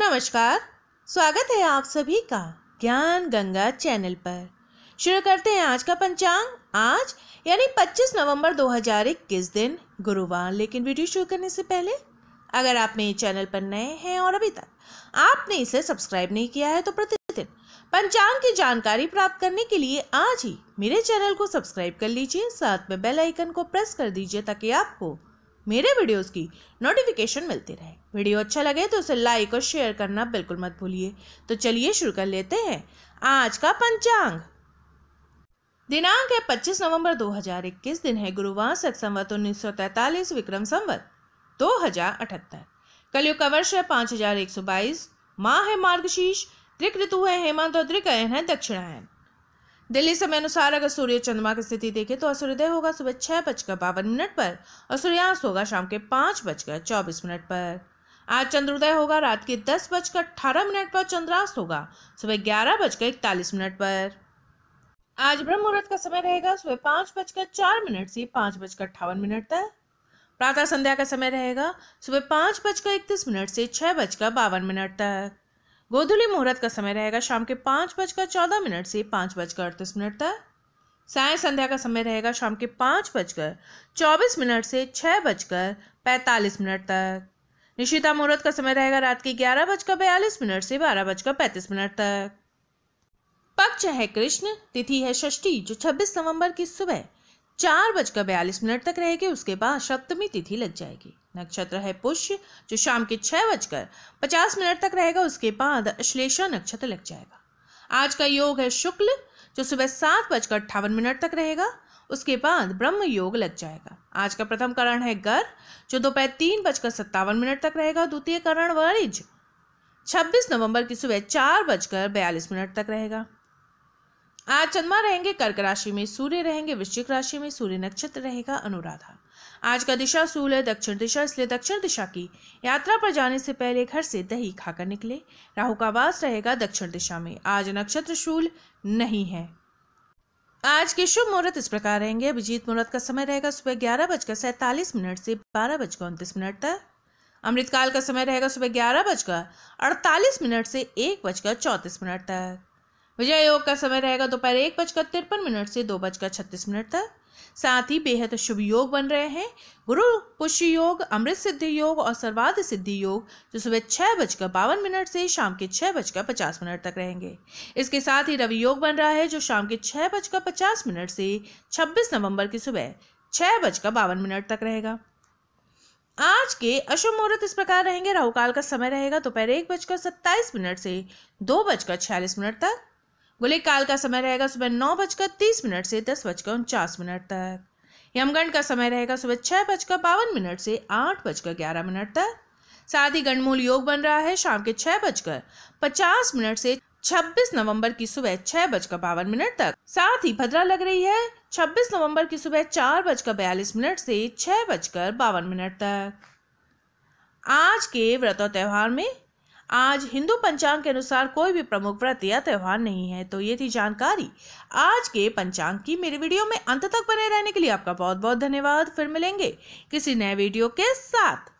नमस्कार स्वागत है आप सभी का ज्ञान गंगा चैनल पर शुरू करते हैं आज का पंचांग आज यानी 25 नवंबर 2021 दिन गुरुवार लेकिन वीडियो शुरू करने से पहले अगर आप मेरे चैनल पर नए हैं और अभी तक आपने इसे सब्सक्राइब नहीं किया है तो प्रतिदिन पंचांग की जानकारी प्राप्त करने के लिए आज ही मेरे चैनल को सब्सक्राइब कर लीजिए साथ में बेल आइकन को प्रेस कर दीजिए ताकि आपको मेरे वीडियोस की नोटिफिकेशन मिलती रहे वीडियो अच्छा लगे तो उसे लाइक और शेयर करना बिल्कुल मत भूलिए तो चलिए शुरू कर लेते हैं आज का पंचांग दिनांक है 25 नवंबर 2021 दिन है गुरुवार सख संवत उन्नीस सौ विक्रम संवत दो हजार कलयुग का वर्ष है पाँच माह है मार्गशीर्ष त्रिक ऋतु है हेमंत और त्रिकयन है दक्षिणायन दिल्ली समय अनुसार अगर सूर्य चंद्रमा की स्थिति देखें तो सूर्योदय होगा सुबह छह बजकर बावन मिनट पर और सूर्यास्त होगा शाम के पांच बजकर चौबीस मिनट पर आज चंद्रोदय होगा रात के दस बजकर अठारह मिनट पर चंद्रास्त होगा सुबह ग्यारह बजकर इकतालीस मिनट पर आज ब्रह्म मुहूर्त का समय रहेगा सुबह पांच बजकर चार मिनट से पाँच बजकर अट्ठावन मिनट तक प्रातः संध्या का समय रहेगा सुबह पांच बजकर इकतीस मिनट से छह बजकर बावन मिनट तक गोधुली मुहूर्त का समय रहेगा शाम के पाँच बजकर चौदह मिनट से पाँच बजकर अड़तीस मिनट तक साय संध्या का समय रहेगा शाम के पाँच बजकर चौबीस मिनट से छः बजकर पैंतालीस मिनट तक निशिता मुहूर्त का समय रहेगा रात के ग्यारह बजकर बयालीस मिनट से बारह बजकर पैंतीस मिनट तक पक्ष है कृष्ण तिथि है षष्ठी जो छब्बीस नवंबर की सुबह चार बजकर बयालीस मिनट तक रहेगी उसके बाद सप्तमी तिथि लग जाएगी नक्षत्र है पुष्य जो शाम के छः बजकर पचास मिनट तक रहेगा उसके बाद अश्लेषा नक्षत्र लग जाएगा आज का योग है शुक्ल जो सुबह सात बजकर अट्ठावन मिनट तक रहेगा उसके बाद ब्रह्म योग लग जाएगा आज का प्रथम करण है गर जो दोपहर तीन बजकर सत्तावन मिनट तक रहेगा द्वितीय करण वरिज छब्बीस नवंबर की सुबह चार बजकर बयालीस मिनट तक रहेगा आज चंद्रमा रहेंगे कर्क राशि में सूर्य रहेंगे वृश्चिक राशि में सूर्य नक्षत्र रहेगा अनुराधा आज का दिशा सूल है दक्षिण दिशा इसलिए दक्षिण दिशा की यात्रा पर जाने से पहले घर से दही खाकर निकले राहु का वास रहेगा दक्षिण दिशा में आज नक्षत्र शूल नहीं है आज के शुभ मुहूर्त इस प्रकार रहेंगे अभिजीत मुहूर्त का समय रहेगा सुबह ग्यारह बजकर सैतालीस मिनट से बारह बजकर उनतीस मिनट तक अमृतकाल का समय रहेगा सुबह ग्यारह बजकर अड़तालीस मिनट से एक बजकर चौंतीस मिनट तक विजय योग का समय रहेगा दोपहर एक बजकर तिरपन मिनट से दो बजकर छत्तीस मिनट तक साथ ही बेहद शुभ योग बन रहे हैं गुरु पुष्य योग अमृत सिद्धि योग और सर्वाध सिद्धि योग जो सुबह छह बजकर बावन मिनट से शाम के छह बजकर पचास मिनट तक रहेंगे इसके साथ ही रवि योग बन रहा है जो शाम के छह बजकर पचास मिनट से छब्बीस नवंबर की सुबह छह बजकर बावन मिनट तक रहेगा आज के अशुभ मुहूर्त इस प्रकार रहेंगे राहुकाल का समय रहेगा दोपहर एक बजकर सत्ताईस मिनट से दो बजकर छियालीस मिनट तक गोले काल का समय रहेगा सुबह नौ बजकर तीस मिनट से दस बजकर उनचास मिनट तक यमगण का समय रहेगा सुबह छः बजकर बावन मिनट से आठ बजकर ग्यारह मिनट तक साथ ही गणमूल योग बन रहा है शाम के छः बजकर पचास मिनट से छब्बीस नवंबर की सुबह छह बजकर बावन मिनट तक साथ ही भद्रा लग रही है छब्बीस नवंबर की सुबह चार बजकर बयालीस मिनट से छह बजकर बावन मिनट तक आज के व्रत और त्यौहार में आज हिंदू पंचांग के अनुसार कोई भी प्रमुख व्रत या त्यौहार नहीं है तो ये थी जानकारी आज के पंचांग की मेरी वीडियो में अंत तक बने रहने के लिए आपका बहुत बहुत धन्यवाद फिर मिलेंगे किसी नए वीडियो के साथ